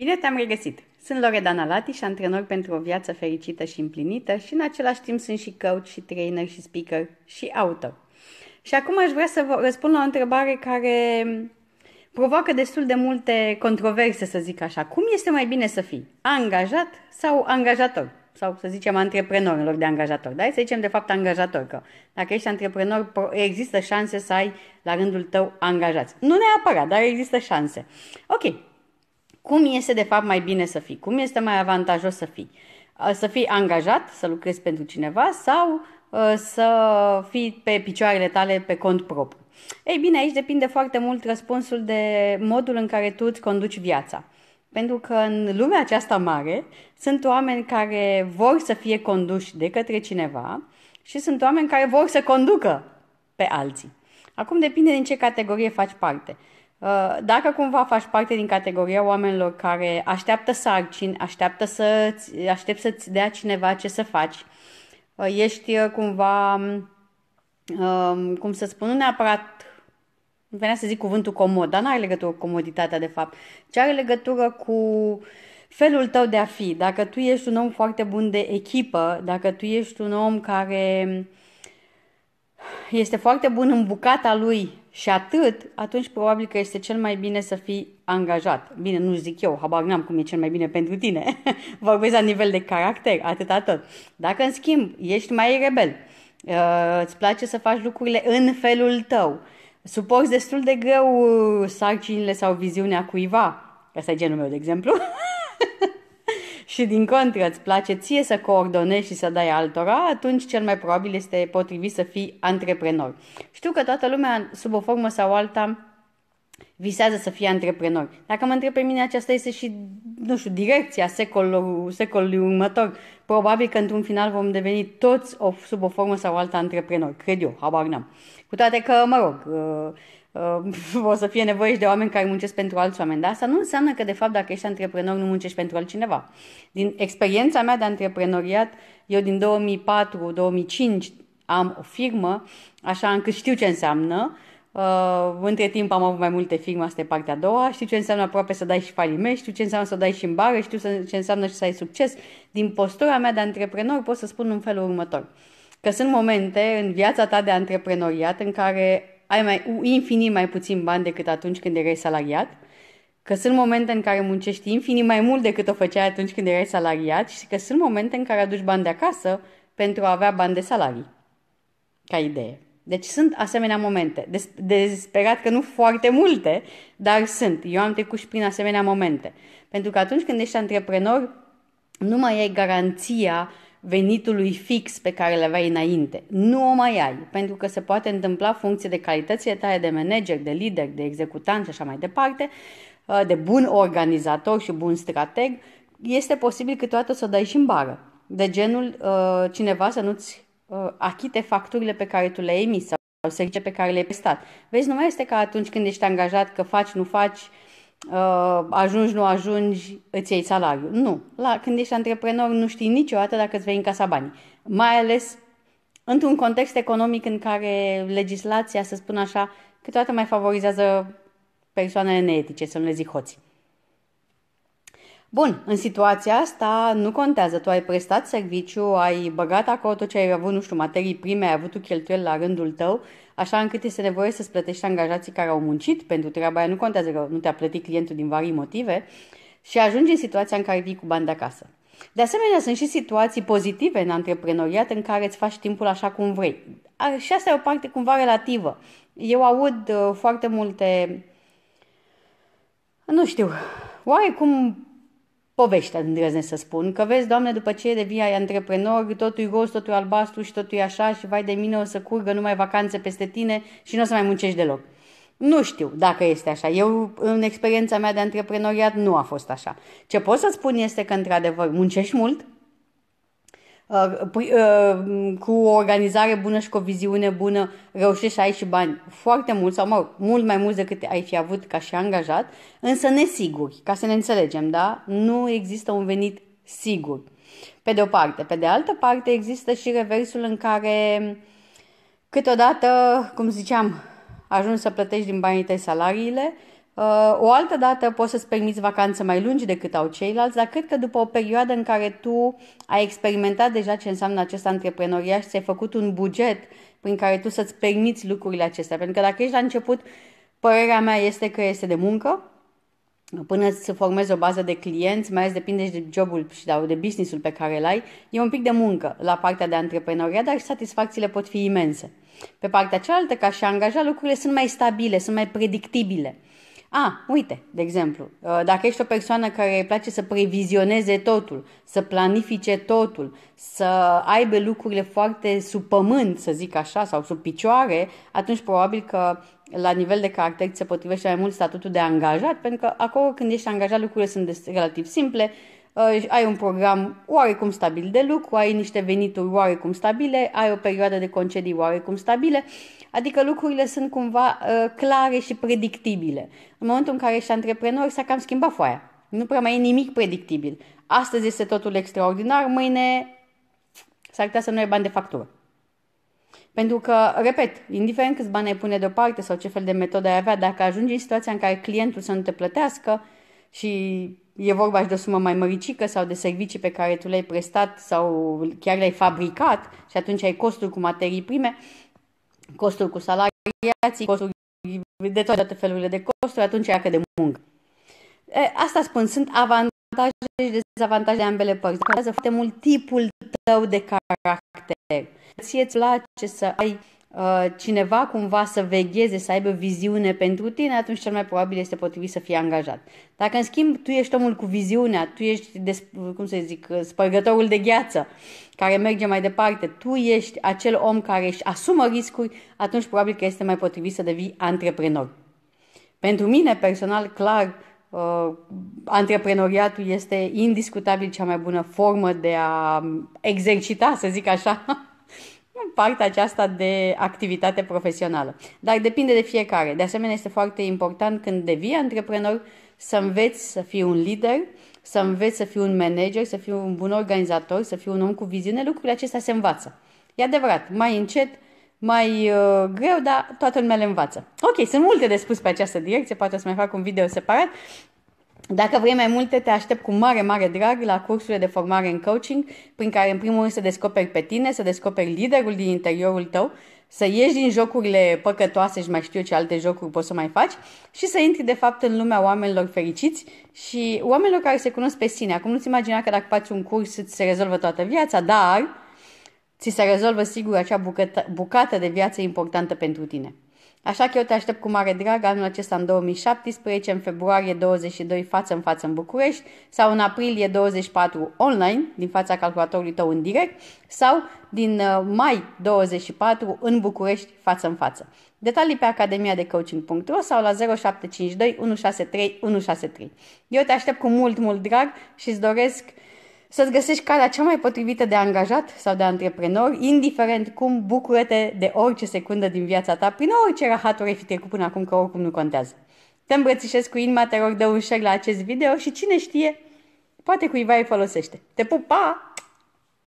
Bine te-am regăsit! Sunt Loredana Lati și antrenor pentru o viață fericită și împlinită și în același timp sunt și coach și trainer și speaker și autor. Și acum aș vrea să vă răspund la o întrebare care provoacă destul de multe controverse, să zic așa. Cum este mai bine să fii? Angajat sau angajator? Sau să zicem antreprenor în loc de angajator. Da? Să zicem de fapt angajator, că dacă ești antreprenor există șanse să ai la rândul tău angajați. Nu neapărat, dar există șanse. Ok, cum este de fapt mai bine să fii, cum este mai avantajos să fii. Să fii angajat, să lucrezi pentru cineva sau să fii pe picioarele tale pe cont propriu. Ei bine, aici depinde foarte mult răspunsul de modul în care tu îți conduci viața. Pentru că în lumea aceasta mare sunt oameni care vor să fie conduși de către cineva și sunt oameni care vor să conducă pe alții. Acum depinde din ce categorie faci parte. Uh, dacă cumva faci parte din categoria oamenilor care așteaptă sarcini, așteaptă să aștept să-ți dea cineva ce să faci, uh, ești uh, cumva, um, cum să spun, nu neapărat venea să zic cuvântul comod, dar nu are legătură cu comoditatea de fapt, ce are legătură cu felul tău de a fi. Dacă tu ești un om foarte bun de echipă, dacă tu ești un om care uh, este foarte bun în bucata lui și atât, atunci probabil că este cel mai bine să fii angajat. Bine, nu zic eu, habar n-am cum e cel mai bine pentru tine. Vorbesc la nivel de caracter, atât tot. Dacă, în schimb, ești mai rebel, uh, îți place să faci lucrurile în felul tău, suporți destul de greu uh, sarcinile sau viziunea cuiva, asta e genul meu, de exemplu, și din contră îți place ție să coordonezi și să dai altora, atunci cel mai probabil este potrivit să fii antreprenor. Știu că toată lumea, sub o formă sau alta, visează să fie antreprenor. Dacă mă întreb pe mine, aceasta este și, nu știu, direcția secolului, secolului următor. Probabil că într-un final vom deveni toți o, sub o formă sau alta antreprenori, cred eu, habar n-am. Cu toate că, mă rog, uh, Ehm, o să fie nevoie și de oameni care muncesc pentru alți oameni. Dar asta nu înseamnă că, de fapt, dacă ești antreprenor, nu muncești pentru altcineva. Din experiența mea de antreprenoriat, eu din 2004-2005 am o firmă, așa încât știu ce înseamnă. Uh, între timp am avut mai multe firme, asta e partea a doua. Știu ce înseamnă aproape să dai și faliment, știu ce înseamnă să dai și în bară, știu ce înseamnă și să ai succes. Din postura mea de antreprenor pot să spun în felul următor. Că sunt momente în viața ta de antreprenoriat în care ai mai, infinit mai puțin bani decât atunci când erai salariat, că sunt momente în care muncești infinit mai mult decât o făceai atunci când erai salariat și că sunt momente în care aduci bani de acasă pentru a avea bani de salarii. Ca idee. Deci sunt asemenea momente. Des- desperat că nu foarte multe, dar sunt. Eu am trecut și prin asemenea momente. Pentru că atunci când ești antreprenor, nu mai ai garanția venitului fix pe care le aveai înainte. Nu o mai ai, pentru că se poate întâmpla funcție de calitățile tale de manager, de lider, de executant și așa mai departe, uh, de bun organizator și bun strateg, este posibil că toată să o dai și în bară. De genul uh, cineva să nu-ți uh, achite facturile pe care tu le-ai emis sau servicii pe care le-ai prestat. Vezi, nu mai este ca atunci când ești angajat că faci, nu faci, uh, ajungi, nu ajungi, îți iei salariul. Nu. La, când ești antreprenor, nu știi niciodată dacă îți vei încasa banii. Mai ales într-un context economic în care legislația, să spun așa, câteodată mai favorizează persoanele neetice, să nu le zic hoții. Bun, în situația asta nu contează, tu ai prestat serviciu, ai băgat acolo tot ce ai avut, nu știu, materii prime, ai avut cheltuieli la rândul tău, așa încât este nevoie să-ți plătești angajații care au muncit pentru treaba aia, nu contează că nu te-a plătit clientul din vari motive și ajungi în situația în care vii cu bani de acasă. De asemenea, sunt și situații pozitive în antreprenoriat în care îți faci timpul așa cum vrei. Și asta e o parte cumva relativă. Eu aud uh, foarte multe, nu știu, oarecum povești, îndrăznesc să spun, că vezi, Doamne, după ce devii ai antreprenor, totul roz, totul albastru și totul așa și vai de mine o să curgă numai vacanțe peste tine și nu o să mai muncești deloc. Nu știu dacă este așa. Eu, în experiența mea de antreprenoriat, nu a fost așa. Ce pot să spun este că, într-adevăr, muncești mult, Uh, uh, cu o organizare bună și cu o viziune bună reușești să ai și bani foarte mult sau mă mult mai mult decât ai fi avut ca și angajat, însă nesiguri, ca să ne înțelegem, da? Nu există un venit sigur. Pe de o parte. Pe de altă parte există și reversul în care câteodată, cum ziceam, ajungi să plătești din banii tăi salariile, uh, Uh, o altă dată poți să-ți permiți vacanțe mai lungi decât au ceilalți, dar cred că după o perioadă în care tu ai experimentat deja ce înseamnă acest antreprenoriat și ți-ai făcut un buget prin care tu să-ți permiți lucrurile acestea. Pentru că dacă ești la început, părerea mea este că este de muncă, până să formezi o bază de clienți, mai ales depinde și de jobul și de businessul pe care îl ai, e un pic de muncă la partea de antreprenoriat, dar și satisfacțiile pot fi imense. Pe partea cealaltă, ca și angajat, lucrurile sunt mai stabile, sunt mai predictibile. A, ah, uite, de exemplu, uh, dacă ești o persoană care îi place să previzioneze totul, să planifice totul, să aibă lucrurile foarte sub pământ, să zic așa, sau sub picioare, atunci probabil că la nivel de caracter se potrivește mai mult statutul de angajat, pentru că acolo când ești angajat lucrurile sunt relativ simple, uh, ai un program oarecum stabil de lucru, ai niște venituri oarecum stabile, ai o perioadă de concedii oarecum stabile, adică lucrurile sunt cumva uh, clare și predictibile. În momentul în care ești antreprenor, s-a cam schimbat foaia. Nu prea mai e nimic predictibil. Astăzi este totul extraordinar, mâine s-ar putea să nu ai bani de factură. Pentru că, repet, indiferent câți bani ai pune deoparte sau ce fel de metodă ai avea, dacă ajungi în situația în care clientul să nu te plătească și e vorba și de o sumă mai măricică sau de servicii pe care tu le-ai prestat sau chiar le-ai fabricat și atunci ai costuri cu materii prime, costul cu salariații, costul de toate felurile de costuri, atunci ia de muncă. E, asta spun, sunt avantaje și dezavantaje de ambele părți. Contează foarte mult tipul tău de caracter. Ție îți place să ai Uh, cineva cumva să vegheze, să aibă viziune pentru tine, atunci cel mai probabil este potrivit să fii angajat. Dacă, în schimb, tu ești omul cu viziunea, tu ești, cum să zic, uh, spărgătorul de gheață care merge mai departe, tu ești acel om care își asumă riscuri, atunci probabil că este mai potrivit să devii antreprenor. Pentru mine, personal, clar, uh, antreprenoriatul este indiscutabil cea mai bună formă de a exercita, să zic așa, partea aceasta de activitate profesională. Dar depinde de fiecare. De asemenea, este foarte important când devii antreprenor să înveți să fii un lider, să înveți să fii un manager, să fii un bun organizator, să fii un om cu viziune. Lucrurile acestea se învață. E adevărat, mai încet, mai uh, greu, dar toată lumea le învață. Ok, sunt multe de spus pe această direcție, poate o să mai fac un video separat, dacă vrei mai multe, te aștept cu mare, mare drag la cursurile de formare în coaching, prin care în primul rând să descoperi pe tine, să descoperi liderul din interiorul tău, să ieși din jocurile păcătoase și mai știu eu ce alte jocuri poți să mai faci și să intri de fapt în lumea oamenilor fericiți și oamenilor care se cunosc pe sine. Acum nu-ți imagina că dacă faci un curs îți se rezolvă toată viața, dar ți se rezolvă sigur acea bucată de viață importantă pentru tine. Așa că eu te aștept cu mare drag anul acesta în 2017, în februarie 22 față în față în București sau în aprilie 24 online, din fața calculatorului tău în direct, sau din uh, mai 24 în București față în față. Detalii pe academia de coaching.ro sau la 0752 163 163. Eu te aștept cu mult, mult drag și îți doresc să-ți găsești calea cea mai potrivită de angajat sau de antreprenor, indiferent cum bucură-te de orice secundă din viața ta, prin orice rahaturi ai fi trecut până acum, că oricum nu contează. Te îmbrățișez cu inima, te rog, dă un share la acest video și cine știe, poate cuiva îi folosește. Te pup, pa!